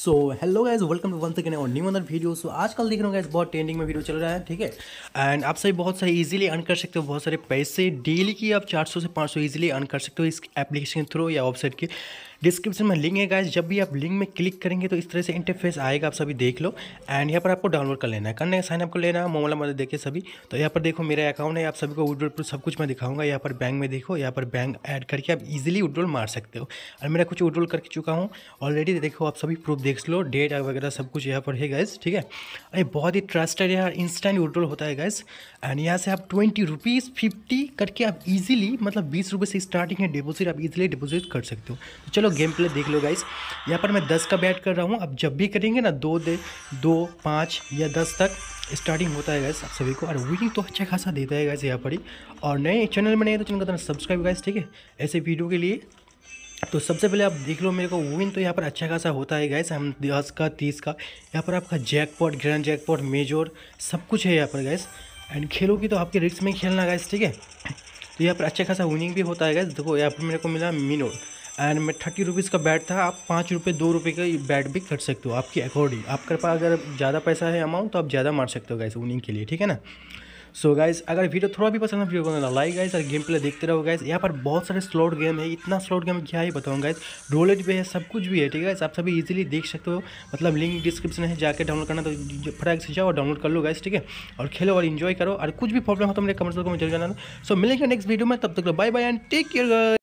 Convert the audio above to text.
so hello guys welcome to one second और new अंदर video so आजकल देख रहे हो गाइज बहुत ट्रेंडिंग में वीडियो चल रहा है ठीक है एंड आप सभी बहुत सारे इजीली अर्न कर सकते हो बहुत सारे पैसे डेली की आप 400 से 500 इजीली अर्न कर सकते हो इस एप्लीकेशन के थ्रू या वेबसाइट के डिस्क्रिप्शन में लिंक है गाइज जब भी आप लिंक में क्लिक करेंगे तो इस तरह से इंटरफेस आएगा आप सभी देख लो एंड यहाँ पर आपको डाउनलोड कर लेना है करने का साइन आपको लेना है मोबाइल नंबर देखिए सभी तो यहाँ पर देखो मेरा अकाउंट है आप सभी को विड्रोल प्रूफ सब कुछ मैं दिखाऊंगा यहाँ पर बैंक में देखो यहाँ पर बैंक ऐड करके आप इजिली विड्रोल मार सकते हो और मेरा कुछ विड्रोल कर चुका हूँ ऑलरेडी देखो आप सभी प्रूफ देख लो डेट वगैरह सब कुछ यहाँ पर है गाइज ठीक है अरे बहुत ही ट्रस्टेड यहाँ इंस्टेंट विड्रोल होता है गाइज एंड यहाँ से आप ट्वेंटी रुपीज़ फिफ्टी करके आप इजिली मतलब बीस रुपये से स्टार्टिंग है डिपोजिट आप इजिली डिपोजिट कर सकते हो तो चलो लोग गेम प्ले देख लो गाइस यहाँ पर मैं दस का बैट कर रहा हूँ अब जब भी करेंगे ना दो दे दो पाँच या दस तक स्टार्टिंग होता है गैस आप सभी को और विनिंग तो अच्छा खासा देता है गाइस यहाँ पर ही और नए चैनल में नए तो चैनल का सब्सक्राइब गाइस ठीक है ऐसे वीडियो के लिए तो सबसे पहले आप देख लो मेरे को विन तो यहाँ पर अच्छा खासा होता है गैस हम दस का तीस का यहाँ पर आपका जैकपॉट ग्रैंड जैकपॉट मेजोर सब कुछ है यहाँ पर गैस एंड खेलो की तो आपके रिक्स में खेलना गैस ठीक है तो यहाँ पर अच्छा खासा विनिंग भी होता है गैस देखो यहाँ पर मेरे को मिला मिनोर एंड में थर्टी रुपीज़ का बैट था आप पाँच रुपये दो रुपये का बैट भी कर सकते हो आपकी अकॉर्डिंग आपके पास अगर ज़्यादा पैसा है अमाउंट तो आप ज़्यादा मार सकते हो गाइस विनिंग के लिए ठीक है ना सो so गाइस अगर वीडियो थोड़ा भी पसंद है वीडियो को लाइक गाइस और गेम प्ले देखते रहो गाइस यहाँ पर बहुत सारे स्लॉट गेम है इतना स्लॉट गेम क्या ही बताऊँ गाइस रोलेट भी है सब कुछ भी है ठीक है आप सभी इजीली देख सकते हो मतलब लिंक डिस्क्रिप्शन है जाके डाउनलोड करना तो फटाक से जाओ और डाउनलोड कर लो गाइस ठीक है और खेलो और इन्जॉय करो और कुछ भी प्रॉब्लम हो तो मेरे कमेंट को मुझे जाना सो मिलेगा नेक्स्ट वीडियो में तब तक bye bye and take care